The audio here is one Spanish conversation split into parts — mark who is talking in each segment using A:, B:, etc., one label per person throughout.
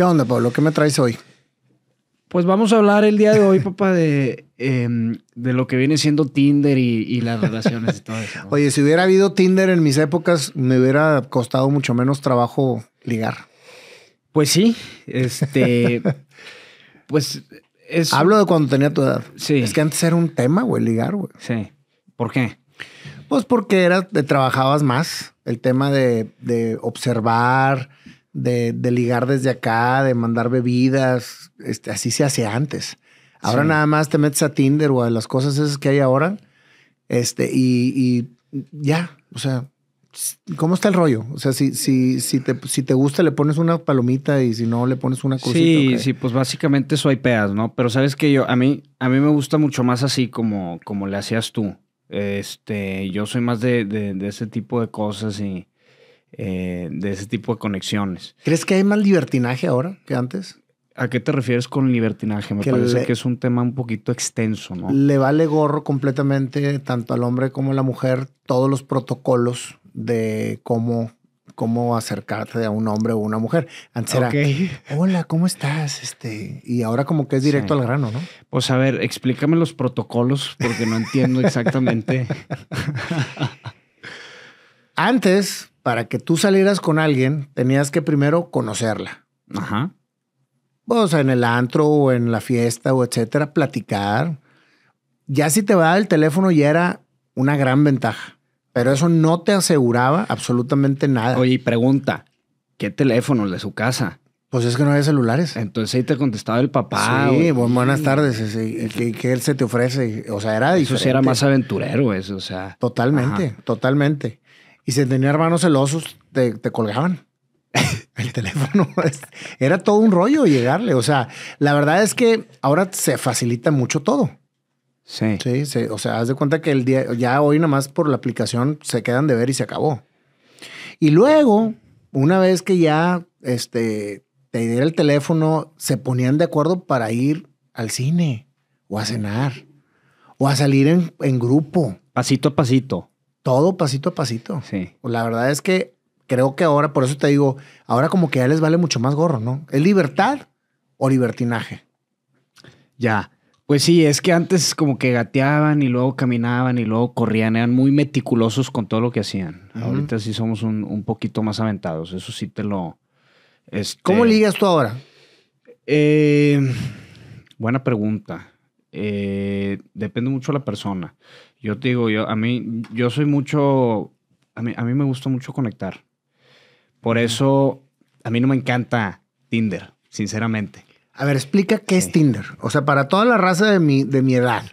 A: ¿Qué onda, Pablo? ¿Qué me traes hoy?
B: Pues vamos a hablar el día de hoy, papá, em,
A: de, lo que viene siendo Tinder y, las relaciones y todo eso. Oye, si hubiera habido Tinder en mis épocas, me hubiera costado mucho menos trabajo ligar. Pues sí, este, pues es... Hablo de cuando tenía tu edad. Sí. Es que antes era un tema, güey, ligar, güey. Sí. ¿Por qué? Pues porque trabajabas más. El tema de, de observar, de, ligar desde acá, de mandar bebidas, este, así se hacía antes. Ahora nada más te metes a Tinder o a las cosas esas que hay ahora, este, y, ya, o sea, ¿Cómo está el rollo? O sea, si, te, si te gusta, le pones una palomita y si no, le pones una cosita. Sí, sí,
B: pues básicamente peas, ¿no? Pero sabes que yo, a mí, a mí me gusta mucho más así como, como le hacías tú. Este, yo soy más de ese tipo de cosas y, eh, de ese tipo de conexiones. ¿Crees que hay más libertinaje
A: ahora que antes?
B: ¿A qué te refieres con libertinaje? Me parece que es un tema un poquito extenso,
A: ¿no? Le vale gorro completamente, tanto al hombre como a la mujer, todos los protocolos de cómo, cómo acercarte a un hombre o una mujer. Antes era, hola, ¿cómo estás? Este, y ahora como que es directo al grano, ¿no? Pues a ver, explícame los protocolos porque no entiendo exactamente. Antes, para que tú salieras con alguien, tenías que primero conocerla. Ajá. O sea, en el antro o en la fiesta o etcétera, platicar. Ya si te va el teléfono ya era una gran ventaja, pero eso no te aseguraba absolutamente nada. Oye, pregunta, ¿qué teléfono el de su casa? Pues es que no había celulares. Entonces ahí te contestaba el papá. Sí, buenas tardes. qué, él se te ofrece? O sea, era Eso sí era más aventurero, eso, o sea. Totalmente, totalmente. Y se tenían hermanos celosos, te, te colgaban el teléfono. Era todo un rollo llegarle. O sea, la verdad es que ahora se facilita mucho todo. Sí. Sí, sí. o sea, haz de cuenta que el día, ya hoy nada más por la aplicación se quedan de ver y se acabó. Y luego, una vez que ya este, te diera el teléfono, se ponían de acuerdo para ir al cine o a cenar o a salir en, en grupo. Pasito a pasito. Todo pasito a pasito. Sí. La verdad es que creo que ahora, por eso te digo, ahora como que ya les vale mucho más gorro, ¿no? ¿Es libertad o libertinaje? Ya. Pues sí, es que antes
B: como que gateaban y luego caminaban y luego corrían, eran muy meticulosos con todo lo que hacían. Ahorita sí somos un, poquito más aventados, eso sí te lo... Este ¿Cómo ligas tú ahora? Eh, buena pregunta. Eh, depende mucho de la persona. Yo te digo, yo, a mí, yo soy mucho, a mí, a mí me gusta mucho conectar. Por eso, a mí no me encanta
A: Tinder, sinceramente. A ver, explica qué es Tinder. O sea, para toda la raza de mi, edad,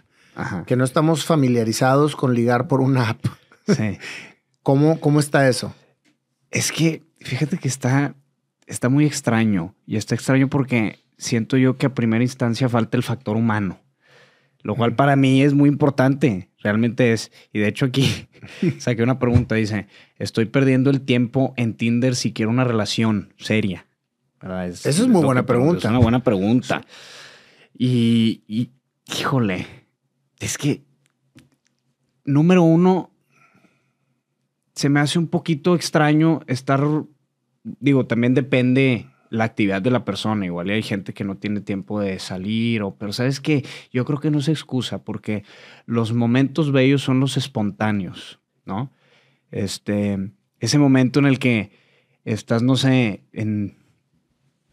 A: que no estamos familiarizados con ligar por una app. Sí. ¿Cómo, ¿Cómo está eso? Es que, fíjate que está, está muy extraño.
B: Y está extraño porque siento yo que a primera instancia falta el factor humano lo cual para mí es muy importante, realmente es. Y de hecho aquí saqué una pregunta, dice, estoy perdiendo el tiempo en Tinder si quiero una relación seria. Esa es muy buena pregunta. Es una buena pregunta. Y, y, híjole, es que, número uno, se me hace un poquito extraño estar, digo, también depende la actividad de la persona. Igual hay gente que no tiene tiempo de salir, o, pero sabes que yo creo que no se excusa porque los momentos bellos son los espontáneos, ¿no? Este, ese momento en el que estás, no sé, en,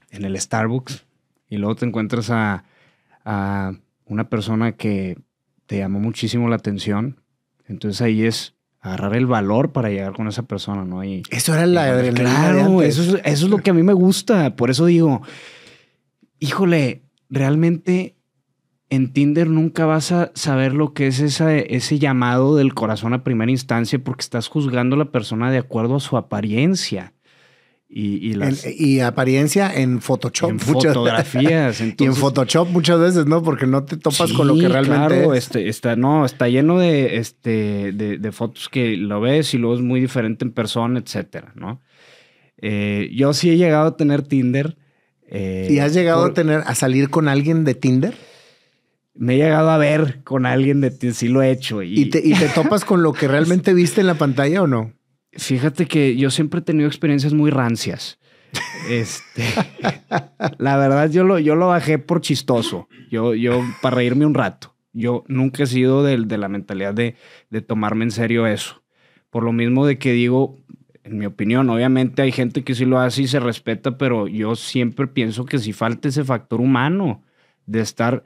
B: en el Starbucks y luego te encuentras a, a una persona que te llamó muchísimo la atención. Entonces ahí es agarrar el valor para llegar con esa persona, ¿no? Y, eso era la Claro, eso es, lo que a mí me gusta. Por eso digo, híjole, realmente en Tinder nunca vas a saber lo que es ese llamado del corazón a primera instancia porque estás juzgando a la persona de acuerdo a su apariencia. Y, y,
A: apariencia en Photoshop. En muchas... fotografías. Y en Photoshop muchas veces, ¿no? Porque no te topas con lo que realmente
B: este, está, no, está lleno de, este, de, fotos que lo ves y luego es muy diferente en persona, etcétera, ¿no? Eh, yo sí he llegado a tener Tinder. Eh, ¿Y has llegado a
A: tener, a salir con alguien de Tinder? me he llegado a ver con alguien de tinder sí lo he hecho. ¿Y, te, topas con lo que realmente viste en la pantalla o no?
B: Fíjate que yo siempre he tenido experiencias muy rancias. Este, la verdad, yo lo, yo lo bajé por chistoso. Yo, yo, para reírme un rato. Yo nunca he sido de, de la mentalidad de, de, tomarme en serio eso. Por lo mismo de que digo, en mi opinión, obviamente hay gente que sí lo hace y se respeta, pero yo siempre pienso que si falta ese factor humano de estar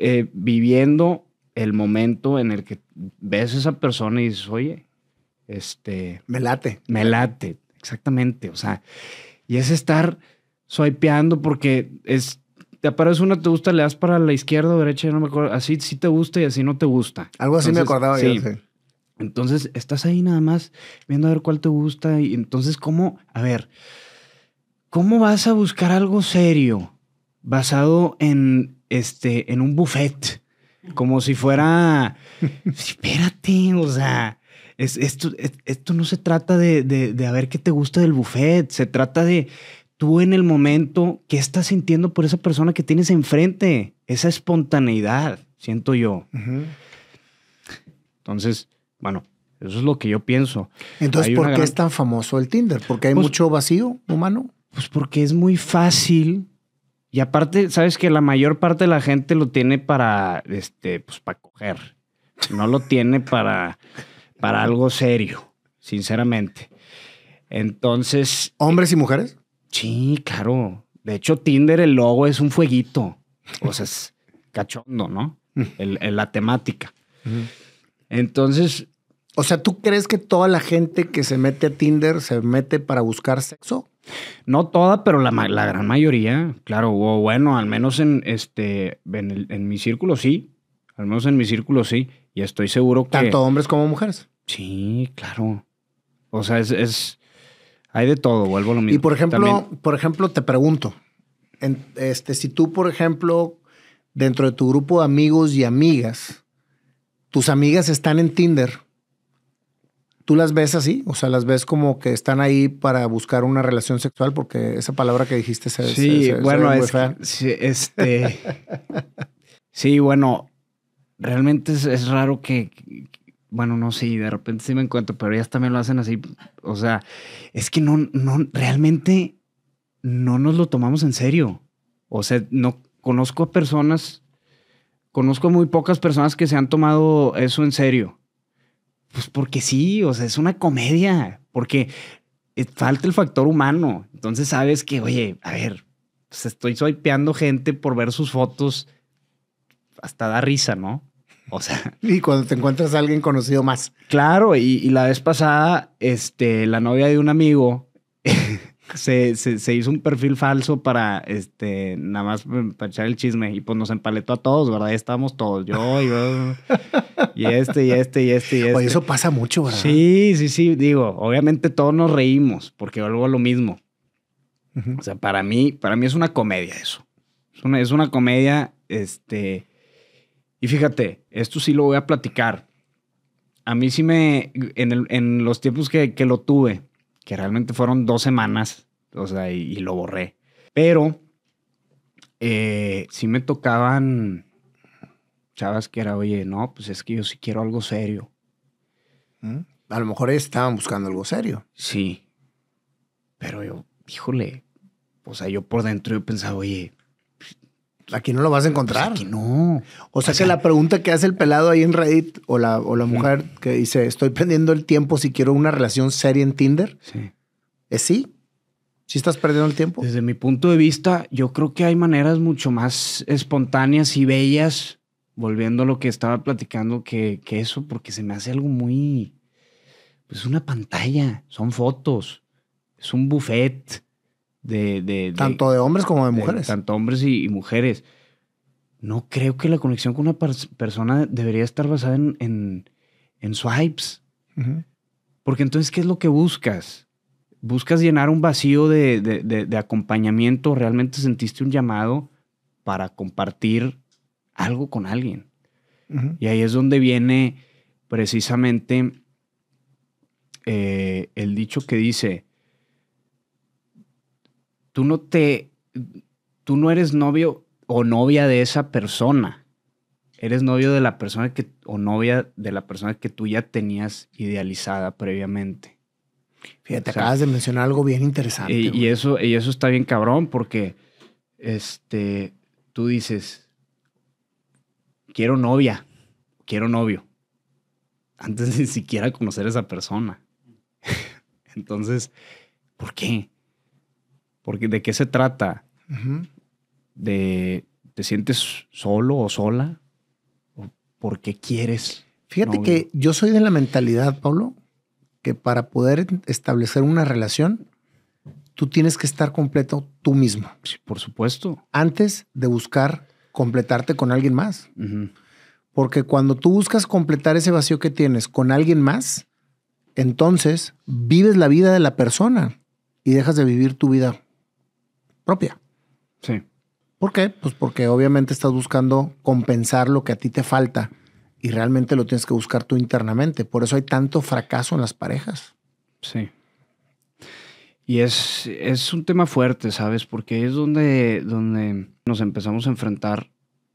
B: eh, viviendo el momento en el que ves a esa persona y dices, oye, este. Me late. Me late. Exactamente. O sea, y es estar swipeando porque es. Te aparece una, te gusta, le das para la izquierda o derecha, no me acuerdo. Así sí te gusta y así no te gusta. Algo así me acordaba yo. Entonces estás ahí nada más viendo a ver cuál te gusta. Y entonces, ¿cómo? A ver, ¿cómo vas a buscar algo serio basado en este en un buffet? Como si fuera. Espérate, o sea es, esto, e, esto no se trata de, a ver qué te gusta del buffet, se trata de tú en el momento, ¿qué estás sintiendo por esa persona que tienes enfrente? Esa espontaneidad, siento yo. Entonces, bueno, eso es lo que yo pienso. Entonces, ¿por qué es
A: tan famoso el Tinder? ¿Porque hay pues mucho vacío humano? Pues porque es muy fácil.
B: Y aparte, sabes que la mayor parte de la gente lo tiene para, este, pues para coger. No lo tiene para para algo serio, sinceramente. Entonces. ¿Hombres y mujeres? Sí, claro. De hecho, Tinder, el logo es un fueguito. O sea, es cachondo, ¿no? Mm. El,
A: la temática. Entonces. O sea, ¿tú crees que toda la gente que se mete a Tinder se mete para buscar sexo? No toda, pero la, gran
B: mayoría, claro, o bueno, al menos en este, en, en mi círculo sí. Al menos en mi círculo sí. Y estoy seguro que. Tanto hombres
A: como mujeres. Sí, claro.
B: O sea, es, hay de todo, vuelvo a lo mismo. Y por ejemplo,
A: por ejemplo, te pregunto, este, si tú, por ejemplo, dentro de tu grupo de amigos y amigas, tus amigas están en Tinder, ¿tú las ves así? O sea, las ves como que están ahí para buscar una relación sexual, porque esa palabra que dijiste se, sí, bueno,
B: sí, este, sí, bueno, realmente es raro que, bueno, no sé, sí, de repente sí me encuentro, pero ellas también lo hacen así. O sea, es que no, no, realmente no nos lo tomamos en serio. O sea, no conozco a personas, conozco a muy pocas personas que se han tomado eso en serio. Pues porque sí, o sea, es una comedia, porque falta el factor humano. Entonces sabes que, oye, a ver, pues estoy soipeando gente por ver sus fotos, hasta da risa, ¿no? O sea. Y cuando te encuentras a alguien conocido más. Claro, y, la vez pasada, este, la novia de un amigo se, hizo un perfil falso para, este, nada más para echar el chisme y pues nos empaletó a todos, ¿verdad? Ahí estábamos todos, yo,
A: y este, y este,
B: y este, y este. Oye, eso pasa mucho, ¿verdad? Sí, sí, sí, digo, obviamente todos nos reímos porque algo lo mismo. O sea, para mí, para mí es una comedia eso. Es una, es una comedia, este y fíjate, esto sí lo voy a platicar. A mí sí me, en, los tiempos que, lo tuve, que realmente fueron dos semanas, o sea, y, lo borré. Pero eh, sí me tocaban chavas que era, oye, no, pues es que yo sí quiero algo serio. Mm, a lo mejor estaban buscando algo serio. Sí. Pero yo, híjole, o sea, yo por dentro yo
A: pensaba, oye, Aquí no lo vas a pues encontrar. aquí no. O sea, que la pregunta que hace el pelado ahí en Reddit o la, o la mujer que dice, estoy perdiendo el tiempo si quiero una relación seria en Tinder. Sí. ¿Es sí? ¿Sí estás perdiendo el tiempo? Desde mi punto de vista,
B: yo creo que hay maneras mucho más espontáneas y bellas, volviendo a lo que estaba platicando, que, eso, porque se me hace algo muy... Pues una pantalla, son fotos, es un buffet de, tanto de, hombres como de mujeres. tanto hombres y, mujeres. No creo que la conexión con una persona debería estar basada en, swipes. Porque entonces, ¿qué es lo que buscas? ¿Buscas llenar un vacío de, acompañamiento? ¿Realmente sentiste un llamado para compartir algo con alguien? Y ahí es donde viene precisamente eh, el dicho que dice, tú no te, tú no eres novio o novia de esa persona. Eres novio de la persona que, o novia de la persona que tú ya tenías idealizada previamente.
A: Fíjate, acabas de mencionar algo bien interesante. Y,
B: eso, y eso está bien cabrón porque este, tú dices, quiero novia, quiero novio. Antes ni siquiera conocer a esa persona. Entonces, ¿por qué? Porque ¿de qué se trata?
A: De ¿te sientes solo o sola? ¿O porque quieres? Fíjate que yo soy de la mentalidad, Pablo, que para poder establecer una relación, tú tienes que estar completo tú mismo. Sí, por supuesto. Antes de buscar completarte con alguien más. Porque cuando tú buscas completar ese vacío que tienes con alguien más, entonces vives la vida de la persona y dejas de vivir tu vida propia. Sí. ¿Por qué? Pues porque obviamente estás buscando compensar lo que a ti te falta y realmente lo tienes que buscar tú internamente. Por eso hay tanto fracaso en las parejas. Sí. Y
B: es, es un tema fuerte, ¿sabes? Porque es donde, donde nos empezamos a enfrentar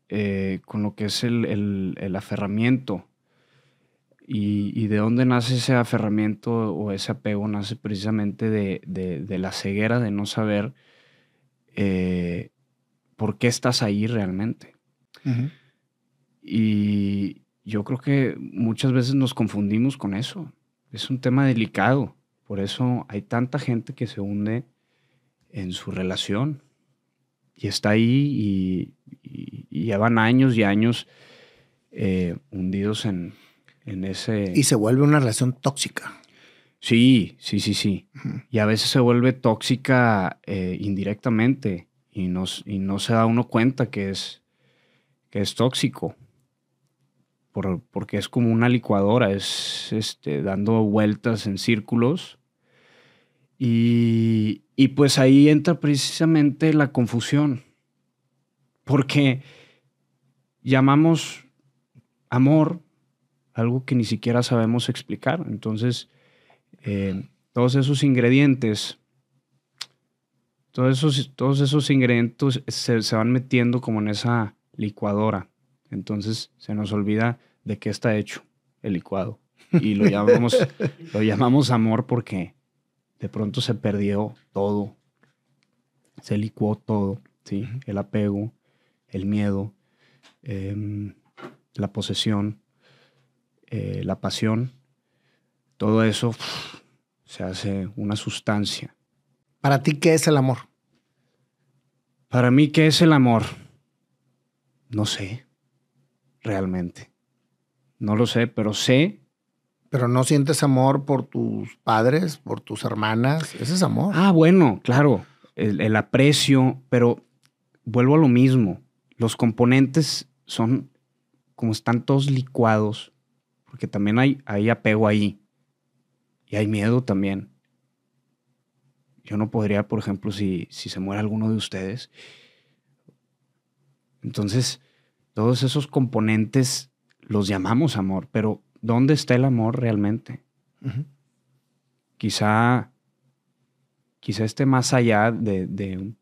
B: eh, con lo que es el, aferramiento. Y, de dónde nace ese aferramiento o ese apego nace precisamente de la ceguera de no saber eh, por qué estás ahí realmente. Y yo creo que muchas veces nos confundimos con eso. Es un tema delicado. Por eso hay tanta gente que se hunde en su relación y está ahí y, llevan años y años eh, hundidos en, en ese... Y se
A: vuelve una relación tóxica.
B: Sí, sí, sí, sí. Y a veces se vuelve tóxica eh, indirectamente y no, y no se da uno cuenta que es, que es tóxico. porque es como una licuadora, es este, dando vueltas en círculos. Y, y pues ahí entra precisamente la confusión. Porque llamamos amor algo que ni siquiera sabemos explicar. Entonces, eh, todos esos ingredientes, todos esos, todos esos ingredientes se, van metiendo como en esa licuadora. Entonces se nos olvida de qué está hecho el licuado. Y lo llamamos, lo llamamos amor porque de pronto se perdió todo. Se licuó todo, ¿sí? El apego, el miedo, em, la posesión, eh, la pasión todo eso se hace una sustancia.
A: ¿Para ti qué es el amor?
B: Para mí, ¿qué es el amor? No sé, realmente. No lo sé, pero sé. Pero no sientes amor por tus padres, por tus hermanas. Ese es amor. Ah, bueno, claro. El, aprecio, pero vuelvo a lo mismo. Los componentes son como están todos licuados, porque también hay, hay apego ahí. Y hay miedo también. Yo no podría, por ejemplo, si, se muere alguno de ustedes. Entonces, todos esos componentes los llamamos amor, pero ¿dónde está el amor realmente? Quizá, quizá esté más allá de, de,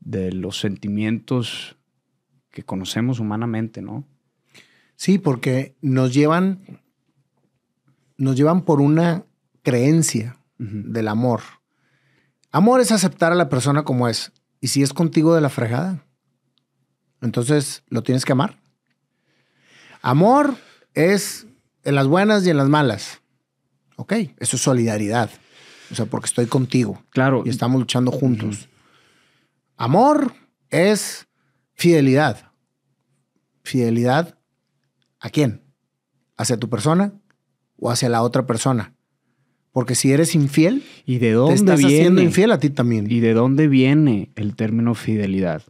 B: de los sentimientos que conocemos humanamente, ¿no? Sí,
A: porque nos llevan, nos llevan por una creencia del amor. Amor es aceptar a la persona como es. Y si es contigo de la fregada, entonces lo tienes que amar. Amor es en las buenas y en las malas. Ok, eso es solidaridad. O sea, porque estoy contigo. Claro. Y estamos luchando juntos. Amor es fidelidad. Fidelidad a quién? ¿Hacia tu persona o hacia la otra persona? Porque si eres infiel, ¿y de dónde estás viene? haciendo infiel a ti también? ¿Y de dónde viene el término
B: fidelidad?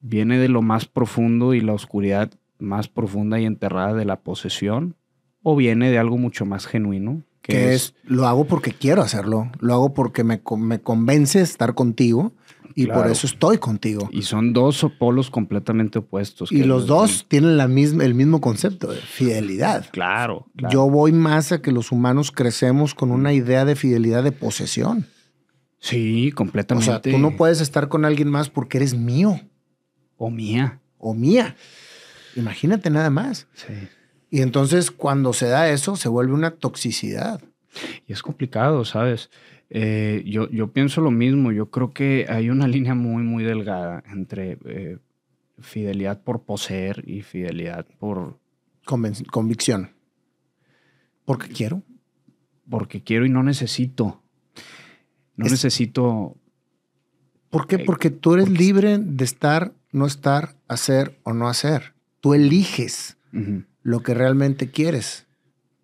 B: Viene de lo más profundo y la oscuridad más profunda y enterrada de la posesión, o viene de algo mucho más genuino.
A: Que, es, lo hago porque quiero hacerlo, lo hago porque me, me convence estar contigo, y por eso estoy contigo. Y son dos polos completamente opuestos. Y los dos tienen la misma, el mismo concepto de eh, fidelidad. Claro, Yo voy más a que los humanos crecemos con una idea de fidelidad de posesión. Sí, completamente. O sea, tú no puedes estar con alguien más porque eres mío. O mía. O mía. Imagínate nada más. Sí. Y entonces cuando se da eso, se vuelve una toxicidad. Y es complicado,
B: ¿sabes? Eh, yo, pienso lo mismo, yo creo que hay una línea muy, muy delgada entre eh, fidelidad por poseer y fidelidad por... convicción. Porque quiero. Porque quiero y no necesito.
A: No necesito... ¿Por qué? Eh, porque tú eres libre de estar, no estar, hacer o no hacer. Tú eliges lo que realmente quieres.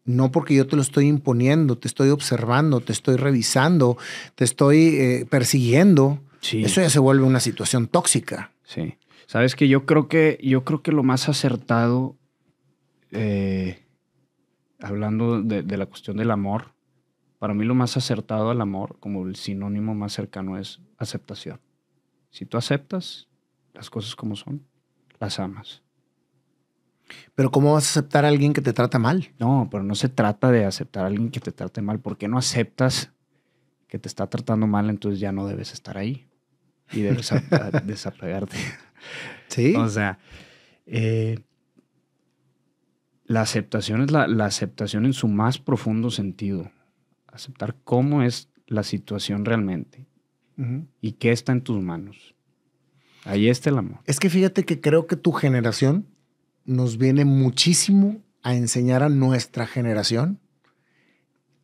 A: No porque yo te lo estoy imponiendo, te estoy observando, te estoy revisando, te estoy eh, persiguiendo. Eso ya se vuelve una situación tóxica. Sí. Sabes que yo creo que yo creo que lo más acertado,
B: eh, hablando de, de la cuestión del amor, para mí lo más acertado al amor, como el sinónimo más cercano, es aceptación. Si tú aceptas las cosas como son, las amas.
A: Pero ¿cómo vas a aceptar
B: a alguien que te trata mal? No, pero no se trata de aceptar a alguien que te trate mal. ¿Por qué no aceptas que te está tratando mal? Entonces ya no debes estar ahí y debes desapegarte. Sí. O sea, eh, la aceptación es la, aceptación en su más profundo sentido. Aceptar cómo es la situación realmente y qué está en tus manos. Ahí está el amor.
A: Es que fíjate que creo que tu generación nos viene muchísimo a enseñar a nuestra generación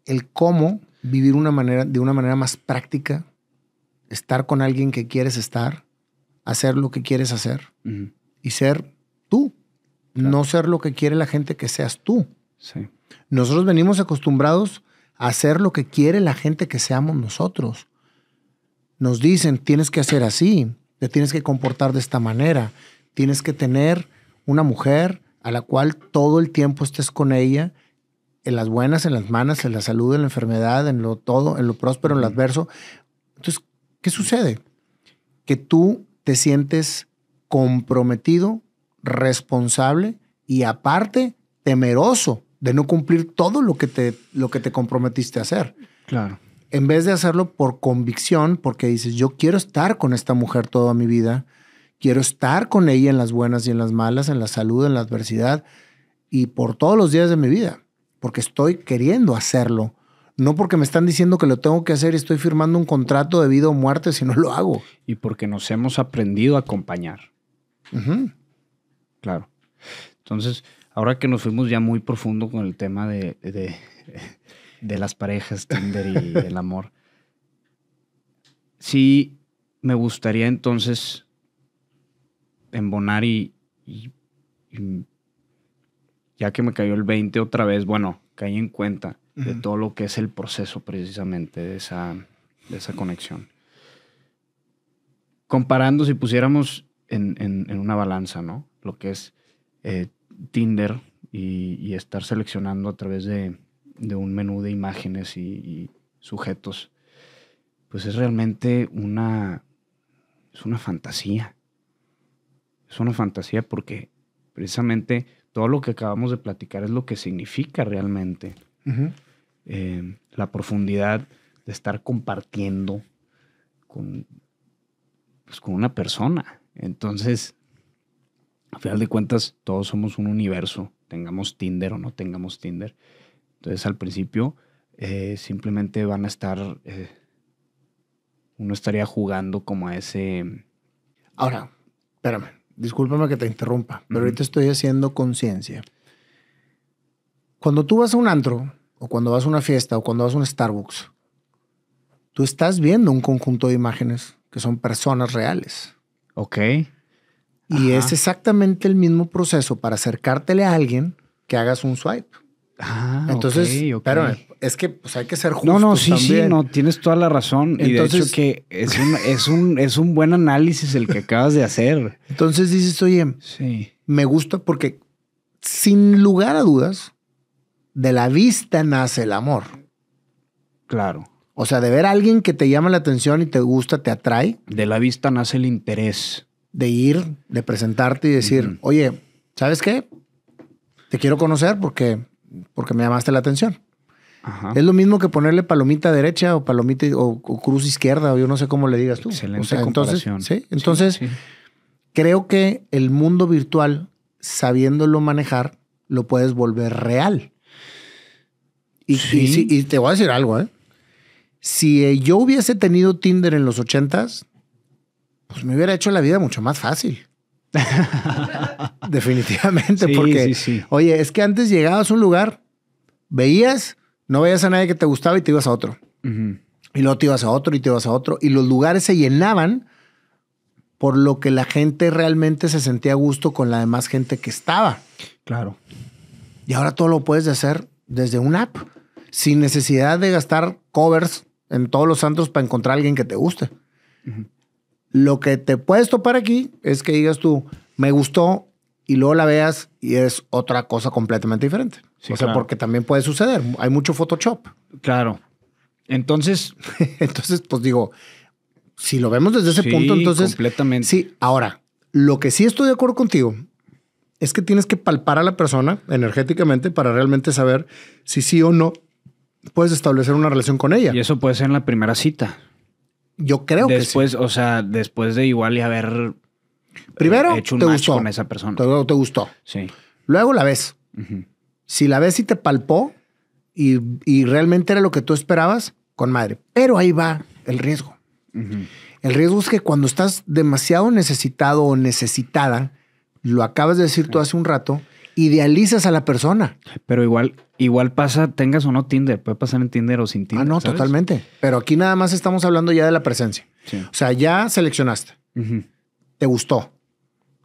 A: el cómo vivir una manera, de una manera más práctica, estar con alguien que quieres estar, hacer lo que quieres hacer y ser tú, no ser lo que quiere la gente que seas tú. Nosotros venimos acostumbrados a hacer lo que quiere la gente que seamos nosotros. Nos dicen, tienes que hacer así, te tienes que comportar de esta manera, tienes que tener una mujer a la cual todo el tiempo estés con ella, en las buenas, en las malas, en la salud, en la enfermedad, en lo todo, en lo próspero, en lo adverso. Entonces, ¿qué sucede? Que tú te sientes comprometido, responsable y aparte temeroso de no cumplir todo lo que te, lo que te comprometiste a hacer. Claro. En vez de hacerlo por convicción, porque dices, yo quiero estar con esta mujer toda mi vida, Quiero estar con ella en las buenas y en las malas, en la salud, en la adversidad y por todos los días de mi vida, porque estoy queriendo hacerlo. No porque me están diciendo que lo tengo que hacer y estoy firmando un contrato de vida o muerte si no lo hago. Y porque nos hemos aprendido a acompañar. Claro.
B: Entonces, ahora que nos fuimos ya muy profundo con el tema de, las parejas, Tinder y el amor, sí me gustaría entonces embonar y, y, ya que me cayó el 20 otra vez, bueno, caí en cuenta de todo lo que es el proceso precisamente de esa, conexión. Comparando, si pusiéramos en, una balanza, ¿no? Lo que es eh, Tinder y, estar seleccionando a través de, de un menú de imágenes y sujetos pues es realmente una, es una fantasía es una fantasía porque precisamente todo lo que acabamos de platicar es lo que significa realmente. Eh, la profundidad de estar compartiendo con, pues, con una persona. Entonces, a final de cuentas, todos somos un universo, tengamos Tinder o no tengamos Tinder. Entonces, al principio, eh, simplemente van a estar, eh, uno estaría jugando como a ese...
A: Ahora, espérame, discúlpame que te interrumpa, pero ahorita estoy haciendo conciencia. Cuando tú vas a un antro, o cuando vas a una fiesta, o cuando vas a un Starbucks, tú estás viendo un conjunto de imágenes que son personas reales. Ok. Y es exactamente el mismo proceso para acercártele a alguien que hagas un swipe. Ah, Entonces, okay, Pero, es que pues, hay que ser justos. No, no, sí, sí, no,
B: tienes toda la razón. Entonces, y de hecho que es un, es, un, buen análisis el que acabas
A: de hacer. Entonces dices, oye, sí. me gusta porque sin lugar a dudas, de la vista nace el amor. Claro. O sea, de ver a alguien que te llama la atención y te gusta, te atrae. De la vista nace el interés. De ir, de presentarte y decir, oye, ¿sabes qué? Te quiero conocer porque, porque me llamaste la atención. Es lo mismo que ponerle palomita derecha o palomita o, cruz izquierda, o yo no sé cómo le digas tú. Entonces, entonces creo que el mundo virtual, sabiéndolo manejar, lo puedes volver real. Y, te voy a decir algo, ¿eh? Si eh, yo hubiese tenido Tinder en los ochentas, pues me hubiera hecho la vida mucho más fácil. Definitivamente, porque, oye, es que antes llegabas a un lugar, veías, no veías a nadie que te gustaba y te ibas a otro. Y luego te ibas a otro y te ibas a otro. Y los lugares se llenaban por lo que la gente realmente se sentía a gusto con la demás gente que estaba. Claro. Y ahora todo lo puedes hacer desde un app, sin necesidad de gastar covers en todos los santos para encontrar a alguien que te guste. Lo que te puedes topar aquí es que digas tú, me gustó y luego la veas y es otra cosa completamente diferente. o sea, porque también puede suceder. Hay mucho Photoshop. Claro. Entonces. entonces, pues digo, si lo vemos desde ese punto, entonces. Completamente. Sí, ahora, lo que sí estoy de acuerdo contigo es que tienes que palpar a la persona energéticamente para realmente saber si sí o no puedes establecer una relación con ella. Y eso puede ser en la primera cita. Yo creo que sí. Después, o
B: sea, después de igual y haber
A: Primero, eh, te gustó. esa persona. Te, gustó. Sí. Luego la ves. Si la ves y te palpó y, realmente era lo que tú esperabas, con madre. Pero ahí va el riesgo. El riesgo es que cuando estás demasiado necesitado o necesitada, lo acabas de decir tú hace un rato, idealizas a la persona. Pero igual, igual pasa, tengas o no Tinder, puede pasar en Tinder o sin ah, Tinder. Ah, no, totalmente. Pero aquí nada más estamos hablando ya de la presencia. O sea, ya seleccionaste te gustó.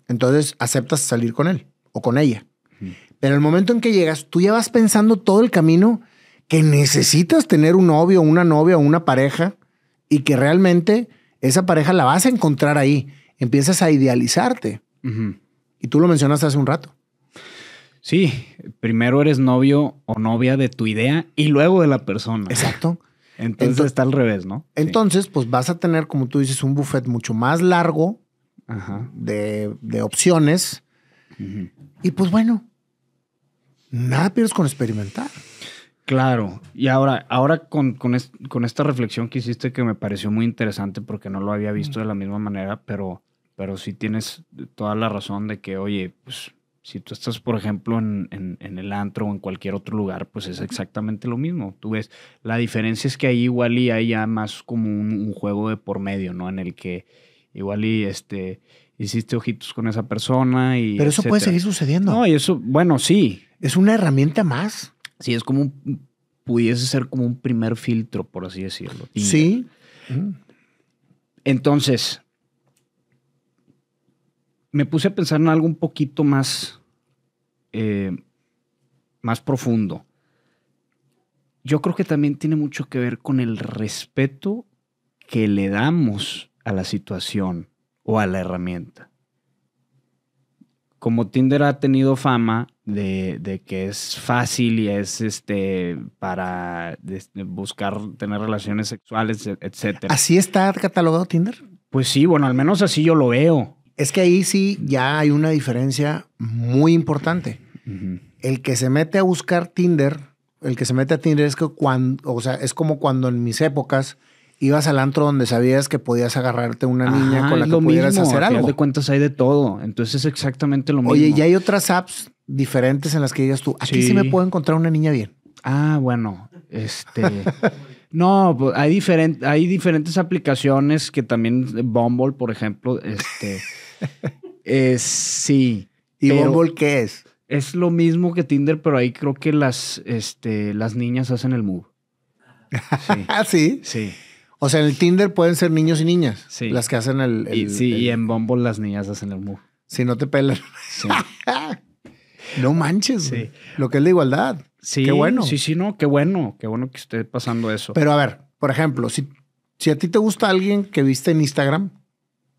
A: Entonces aceptas salir con él o con ella. Pero el momento en que llegas, tú ya vas pensando todo el camino que necesitas tener un novio, una novia o una pareja y que realmente esa pareja la vas a encontrar ahí. Empiezas a idealizarte. Y tú lo mencionaste hace un rato. Sí,
B: primero eres novio o novia de tu idea y luego de la persona. Exacto. Entonces,
A: está al revés, ¿no? Entonces, pues vas a tener, como tú dices, un buffet mucho más largo de, de, opciones. Y pues bueno, nada pierdes con experimentar. Claro, y ahora, ahora con, esta
B: reflexión que hiciste que me pareció muy interesante porque no lo había visto de la misma manera, pero, pero sí tienes toda la razón de que, oye, pues si tú estás, por ejemplo, en, el antro o en cualquier otro lugar, pues es exactamente lo mismo. Tú ves, la diferencia es que ahí igual y hay ya más como un juego de por medio, ¿no? En el que igual y este hiciste ojitos con esa persona y Pero eso puede seguir sucediendo. No, y eso, bueno, sí. Es una herramienta más. Sí, es como un, pudiese ser como un primer filtro, por así decirlo. Sí. Entonces, me puse a pensar en algo un poquito más, eh, más profundo. Yo creo que también tiene mucho que ver con el respeto que le damos a la situación o a la herramienta. Como Tinder ha tenido fama de, que es fácil y es este para este, buscar tener relaciones sexuales, e-, etc.
A: ¿Así está catalogado Tinder? Pues sí, bueno, al menos así yo lo veo. Es que ahí sí ya hay una diferencia muy importante. El que se mete a buscar Tinder, el que se mete a Tinder es que o sea, es como cuando en mis épocas ibas al antro donde sabías que podías agarrarte una niña con la que pudieras hacer algo. de
B: cuentas hay de todo. Entonces es exactamente lo mismo. Oye, y hay
A: otras apps diferentes en las que digas tú, aquí sí, me puedo encontrar una niña bien. Ah, bueno, este.
B: no, pues, hay, diferente, hay diferentes aplicaciones que también, eh, Bumble, por ejemplo, este. es, eh, sí. ¿Y Bumble qué es? Es lo mismo que Tinder, pero ahí creo que las, este, las niñas hacen el move.
A: Ah, Sí. O sea, en el Tinder pueden ser niños y niñas. Las que hacen el. sí, y en Bumble las niñas hacen el mu. Si no te pelan. no manches. Lo que es la igualdad. Sí. Qué bueno. Sí, sí, no. Qué bueno. Qué bueno que
B: esté pasando eso.
A: Pero a ver, por ejemplo, si, si a ti te gusta alguien que viste en Instagram,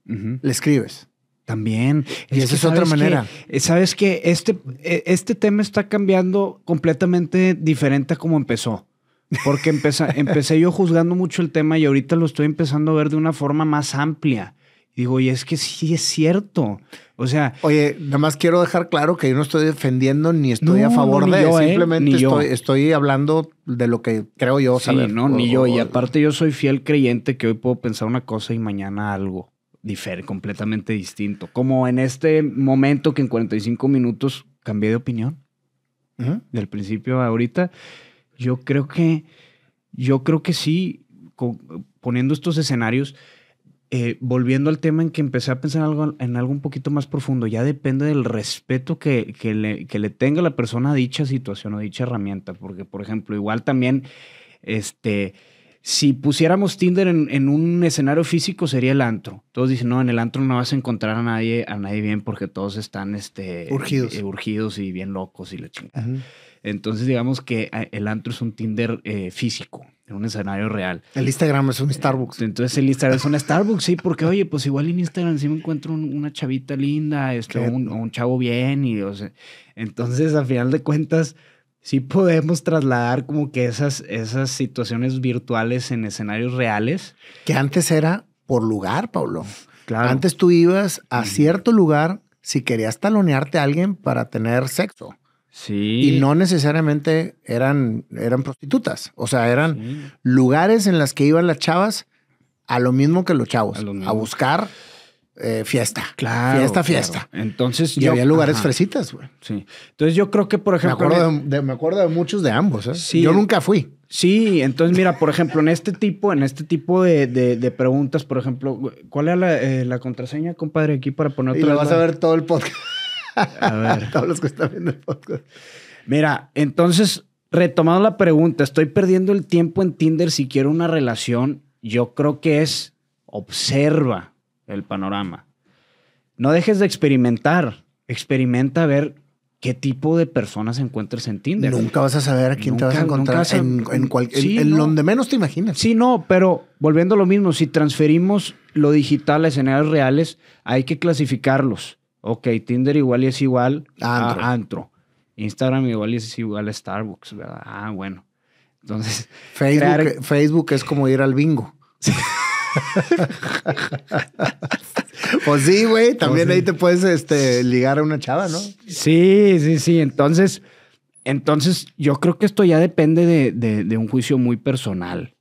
A: le escribes. También. Y esa es otra manera. Eh, sabes que este, eh, este tema está cambiando
B: completamente diferente a como empezó. Porque empecé, empecé yo juzgando mucho el tema y ahorita lo estoy empezando a ver de una forma más amplia. digo, y es que sí es
A: cierto. O sea. Oye, nada más quiero dejar claro que yo no estoy defendiendo ni estoy a favor de. Yo, ¿eh? simplemente estoy, hablando de lo que creo yo sí, saber. No, ni yo. y aparte,
B: yo soy fiel creyente que hoy puedo pensar una cosa y mañana algo diferente, completamente distinto. Como en este momento que en 45 minutos cambié de opinión. Del principio a ahorita. Yo creo que, yo creo que sí, poniendo estos escenarios, eh, volviendo al tema en que empecé a pensar algo, en algo un poquito más profundo, ya depende del respeto que, que, le, tenga la persona a dicha situación o dicha herramienta. Porque, por ejemplo, igual también, este, si pusiéramos Tinder en, un escenario físico, sería el antro. Todos dicen, no, en el antro no vas a encontrar a nadie, a nadie bien porque todos están este, urgidos. Eh, y bien locos y la chingada. Entonces, digamos que ah, el antro es un Tinder eh, físico, en un escenario real. El Instagram es un Starbucks. Entonces, el Instagram es un Starbucks, sí, porque oye, pues igual en Instagram sí me encuentro una chavita linda, este, o un, chavo bien, y entonces, al final de cuentas, sí podemos trasladar como que esas, esas situaciones virtuales en escenarios
A: reales. Que antes era por lugar, Pablo. Claro. Antes tú ibas a cierto lugar si querías talonearte a alguien para tener sexo.
B: Sí. Y no
A: necesariamente eran, eran prostitutas. O sea, eran lugares en las que iban las chavas a lo mismo que los chavos, a, buscar eh, fiesta. Claro. Fiesta, fiesta.
B: Entonces. Y había lugares fresitas, güey. Sí.
A: Entonces yo creo que, por ejemplo.
B: Me acuerdo, de, muchos de ambos. ¿eh? Yo nunca fui. Sí, entonces mira, por ejemplo, en este tipo, en este tipo de, preguntas, por ejemplo, ¿cuál era eh, la, contraseña, compadre, aquí para poner Y lo vas a ver todo el podcast. A que Mira, entonces, retomando la pregunta, estoy perdiendo el tiempo en Tinder si quiero una relación. Yo creo que es observa el panorama. No dejes de experimentar. Experimenta a ver qué tipo de personas encuentras en Tinder. Nunca vas
A: a saber a quién te vas a encontrar en, en, donde
B: menos te imaginas. Sí, no, pero volviendo a lo mismo, si transferimos lo digital a escenarios reales, hay que clasificarlos. Ok, Tinder igual y es igual a antro. Instagram igual es igual a Starbucks, ¿verdad? Ah, bueno. Entonces. Facebook, e-
A: Facebook es como ir al bingo. pues sí, güey. También ahí te puedes este, ligar a una chava, ¿no? Sí, sí, sí. Entonces,
B: entonces yo creo que esto ya depende de, de un juicio muy personal.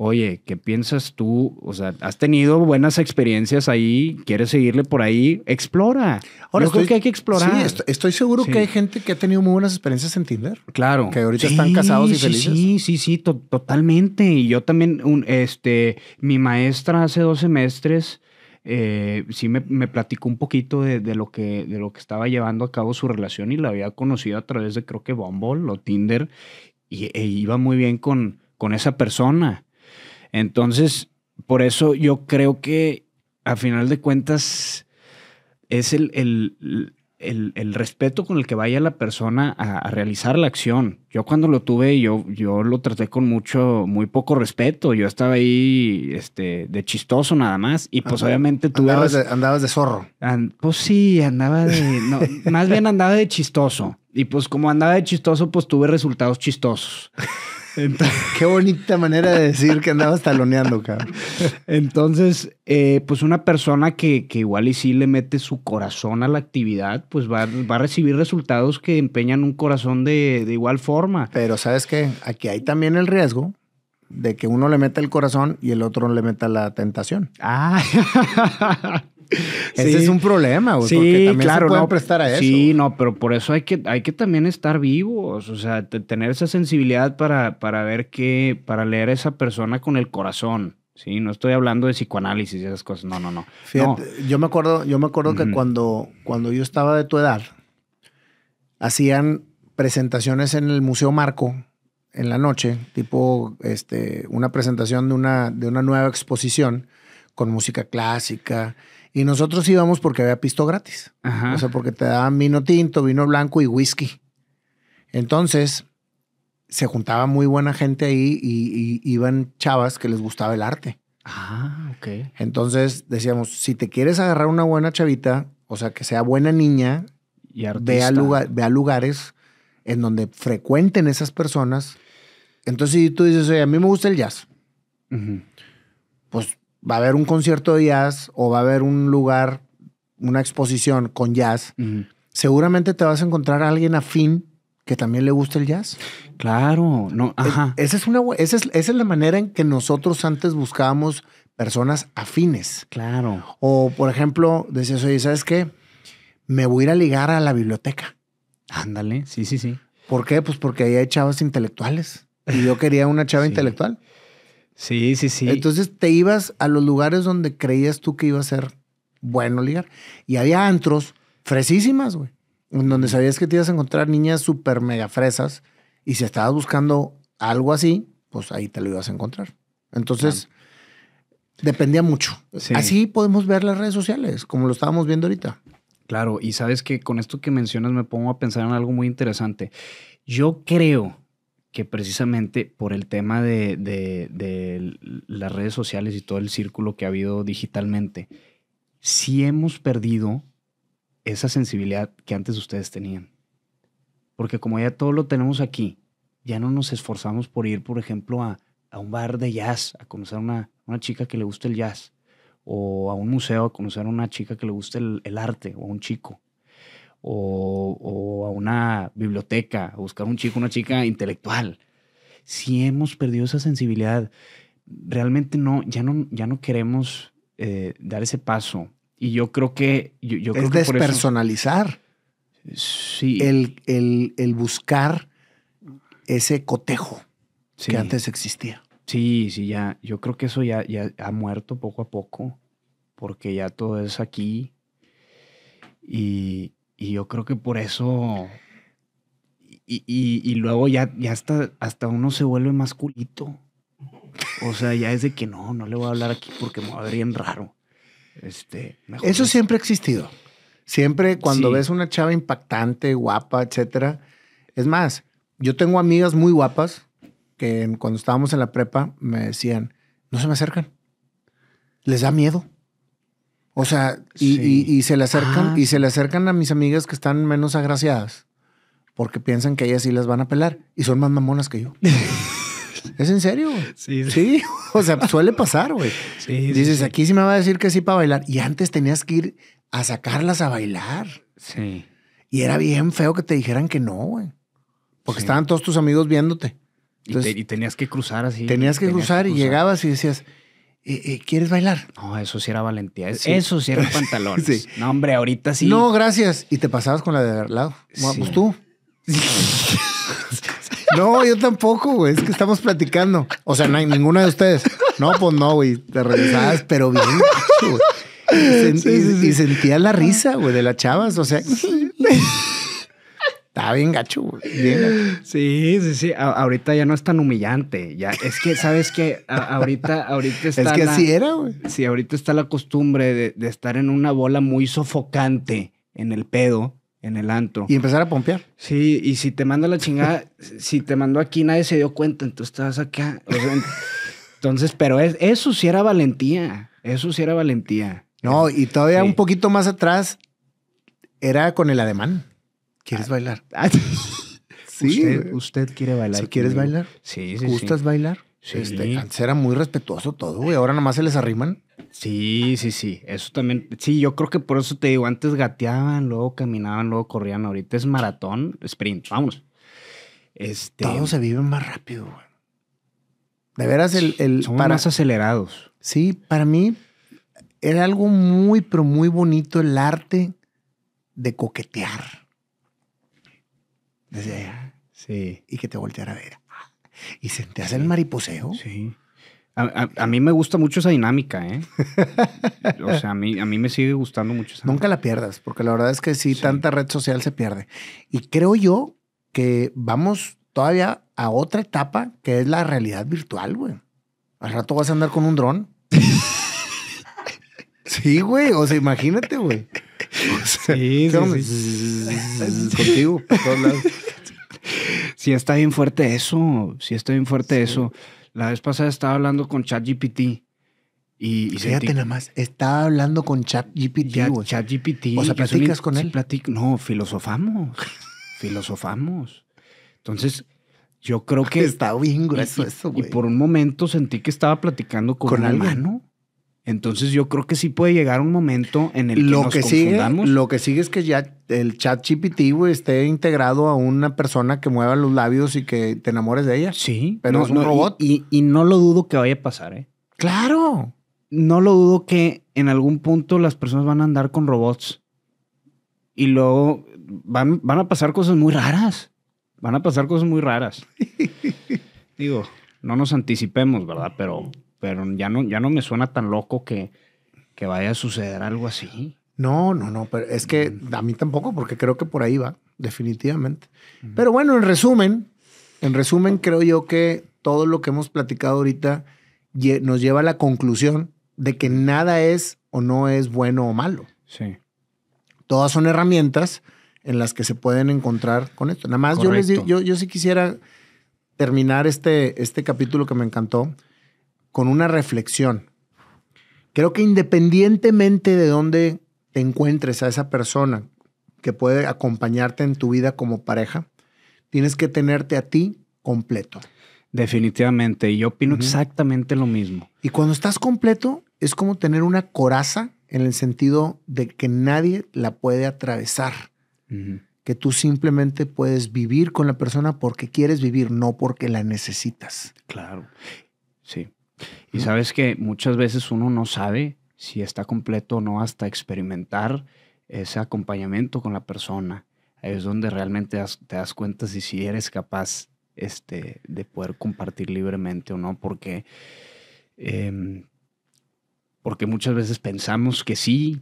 B: Oye, ¿qué piensas tú? O sea, has tenido buenas experiencias ahí, quieres seguirle por ahí,
A: explora. Ahora, creo que hay que explorar. Sí, estoy, seguro que hay gente que ha tenido muy buenas experiencias en Tinder. Claro. Que ahorita están casados y felices.
B: Sí, sí, sí, totalmente. Y yo también, este, mi maestra hace dos semestres eh, sí me, platicó un poquito de, lo que, de lo que estaba llevando a cabo su relación y la había conocido a través de creo que Bumble o Tinder y e iba muy bien con, con esa persona. Entonces, por eso yo creo que a final de cuentas es el, el, el, respeto con el que vaya la persona a, realizar la acción. Yo cuando lo tuve, yo, yo lo traté con mucho, muy poco respeto. Yo estaba ahí este, de chistoso nada más y pues obviamente tú... Andabas, de, zorro. pues sí, andaba de... más bien andaba de chistoso. Y pues como andaba de chistoso, pues tuve resultados chistosos. Qué bonita manera de decir que andabas taloneando, cabrón. Entonces, eh, pues una persona que, igual y sí le mete su corazón a la actividad, pues va, a recibir resultados que empeñan un corazón de,
A: igual forma. Pero sabes que aquí hay también el riesgo de que uno le meta el corazón y el otro le meta la tentación. Ah. Ese es un problema, güey. Sí, también claro, se pueden no, prestar a eso. Sí,
B: no, pero por eso hay que, hay que también estar vivos. O sea, tener esa sensibilidad para, para ver qué, para leer a esa persona con el corazón. Sí, no estoy hablando de psicoanálisis y esas cosas. No, no, no. Fíjate,
A: yo me acuerdo, yo me acuerdo que cuando, cuando yo estaba de tu edad, hacían presentaciones en el Museo Marco en la noche, tipo este, una presentación de una, de una nueva exposición con música clásica y nosotros íbamos porque había pisto gratis. O sea, porque te daban vino tinto, vino blanco y whisky. Entonces, se juntaba muy buena gente ahí y, iban chavas que les gustaba el arte.
B: Ah, ok.
A: Entonces decíamos, si te quieres agarrar una buena chavita, o sea, que sea buena niña,
B: y ve, a
A: lugares en donde frecuenten esas personas. Entonces, si tú dices, oye, a mí me gusta el jazz, pues va a haber un concierto de jazz o va a haber un lugar, una exposición con jazz, seguramente te vas a encontrar a alguien afín que también le guste el jazz. Claro, no, eh, ajá. esa es una esa es, la manera en que nosotros antes buscábamos personas afines. Claro. O, por ejemplo, decías, oye, ¿sabes qué? Me voy a ir a ligar a la biblioteca. Ándale, sí, sí, sí. ¿Por qué? Pues porque ahí hay chavas intelectuales. Y yo quería una chava intelectual. Sí, sí, sí. Entonces te ibas a los lugares donde creías tú que iba a ser bueno ligar. Y había antros fresísimas, güey. donde sabías que te ibas a encontrar niñas súper mega fresas. Y si estabas buscando algo así, pues ahí te lo ibas a encontrar. Entonces, dependía mucho. Así podemos ver las redes sociales, como lo estábamos viendo
B: ahorita. Claro, y sabes que con esto que mencionas me pongo a pensar en algo muy interesante. Yo creo que precisamente por el tema de, las redes sociales y todo el círculo que ha habido digitalmente, sí hemos perdido esa sensibilidad que antes ustedes tenían. Porque como ya todo lo tenemos aquí, ya no nos esforzamos por ir, por ejemplo, a, un bar de jazz, a conocer a una, chica que le gusta el jazz, o a un museo a conocer a una chica que le gusta el, el arte, o a un chico o, a una biblioteca, a buscar un chico, una chica intelectual. Si hemos perdido esa sensibilidad, realmente no, ya no, ya no queremos eh, dar ese paso. Y yo creo que... Yo, creo
A: despersonalizar. sí. El, el, buscar ese cotejo que antes existía.
B: Sí, sí, ya. Yo creo que eso ya, ya ha muerto poco a poco, porque ya todo es aquí. Y, y yo creo que por eso. Y, luego ya, ya hasta, hasta uno se vuelve más culito. O sea, ya es de que no, no le voy a hablar aquí porque me va a ver bien raro. Este,
A: Eso siempre ha existido. Siempre cuando ves una chava impactante, guapa, etcétera. Es más, yo tengo amigas muy guapas que cuando estábamos en la prepa me decían, no se me acercan. Les da miedo. O sea, y, se le acercan, y ah. se le acercan a mis amigas que están menos agraciadas, porque piensan que ellas sí las van a pelar, y son más mamonas que yo. ¿Es en serio? Sí, sí. o sea, suele pasar, güey. Sí, Dices, aquí sí me va a decir que sí para bailar. Y antes tenías que ir a sacarlas a bailar. Sí. Y era bien feo que te dijeran que no, güey. Porque estaban todos tus amigos viéndote.
B: y, tenías que cruzar así. Tenías que cruzar, y llegabas
A: y decías, ¿quieres bailar?
B: No, eso sí era valentía. Eso sí era pantalones. Sí. No, hombre, ahorita sí. No,
A: gracias. Y te pasabas con la de al lado. Pues tú. no, yo tampoco, güey. Es que estamos platicando. O sea, no ninguna de ustedes. No, pues no, güey. Te regresabas, pero bien. Y, sentía la risa, güey, de las chavas. O sea. Está bien gacho,
B: Sí, sí, sí. ahorita ya no es tan humillante. Ya. Es que, ¿sabes qué? ahorita, ahorita está. Es que la... así era, güey. Sí, ahorita está la costumbre de, estar en una bola muy sofocante en el pedo, en el antro. Y empezar a pompear. Sí, y si te manda la chingada, si te mandó aquí, nadie se dio cuenta, entonces estás acá. entonces, pero
A: eso sí era valentía. Eso sí era valentía. No, y todavía un poquito más atrás era con el ademán. ¿Quieres ah. bailar? Ah, sí. Usted, quiere bailar. quieres bailar. Sí, sí. ¿Gustas bailar? Sí. Este, antes era muy respetuoso
B: todo, güey. Ahora nomás se les arriman. Sí, sí, sí. Eso también. Sí, yo creo que por eso te digo, antes gateaban, luego caminaban, luego corrían. Ahorita es maratón, sprint. Vamos.
A: Este... Todo se vive más rápido, güey.
B: De veras, el. el para... más
A: acelerados. Sí, para mí era algo muy, pero muy bonito el arte de coquetear desde Sí. Y que te volteara a ver. Y se te hace el mariposeo. Sí. A,
B: mí me gusta mucho esa dinámica, ¿eh? o sea, a mí, a mí me sigue gustando mucho esa Nunca la
A: pierdas, porque la verdad es que sí, tanta red social se pierde. Y creo yo que vamos todavía a otra etapa que es la realidad virtual, güey. Al rato vas a andar con un dron. sí, güey. O sea, imagínate, güey. Sí, Contigo, por todos lados.
B: está bien fuerte eso. Sí, está bien fuerte eso. La vez pasada estaba hablando con ChatGPT. Y, y Fíjate nada
A: más, estaba hablando con ChatGPT. ChatGPT. O sea, platicas con él.
B: platico. No, filosofamos. filosofamos. Entonces, yo creo que. Está bien grueso eso, güey. Y por un momento sentí que estaba platicando
A: con, ¿Con ¿no?
B: Entonces yo creo que sí puede llegar
A: un momento en el que, nos confundamos. lo que sigue es que ya el chat GPT, esté integrado a una persona que mueva los labios y que te enamores de ella. Sí. Pero es un robot. Y, no lo dudo que vaya a pasar, ¿eh?
B: ¡Claro! No lo dudo que en algún punto las personas van a andar con robots. Y luego van, van a pasar cosas muy raras. Van a pasar cosas muy raras. Digo, no nos anticipemos, ¿verdad? Pero pero
A: ya no, ya no me suena tan loco que, que vaya a suceder algo así. No, no, no, pero es que mm. a mí tampoco, porque creo que por ahí va, definitivamente. Pero bueno, en resumen, en resumen, creo yo que todo lo que hemos platicado ahorita nos lleva a la conclusión de que nada es o no es bueno o malo. Sí. Todas son herramientas en las que se pueden encontrar con esto. Nada más yo, les, yo, yo sí quisiera terminar este, este capítulo que me encantó con una reflexión. Creo que independientemente de dónde te encuentres a esa persona que puede acompañarte en tu vida como pareja, tienes que tenerte a ti completo. Definitivamente, y yo opino exactamente lo mismo. Y cuando estás completo, es como tener una coraza en el sentido de que nadie la puede atravesar. Que tú simplemente puedes vivir con la persona porque quieres vivir, no porque la necesitas.
B: Claro. Sí. Y sabes que muchas veces uno no sabe si está completo o no hasta experimentar ese acompañamiento con la persona. Ahí es donde realmente te das cuenta si, si eres capaz este, de poder compartir libremente o no, porque, em, porque muchas veces pensamos que sí,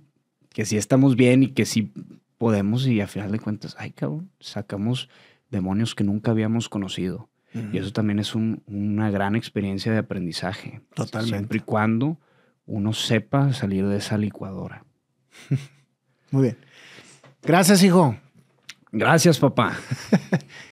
B: que sí estamos bien y que sí podemos y a final de cuentas, ay cabrón, sacamos demonios que nunca habíamos conocido. Y eso también es una gran experiencia de aprendizaje. Totalmente. Siempre y cuando uno sepa salir de esa licuadora.
A: Muy bien.
B: Gracias, hijo. Gracias, papá.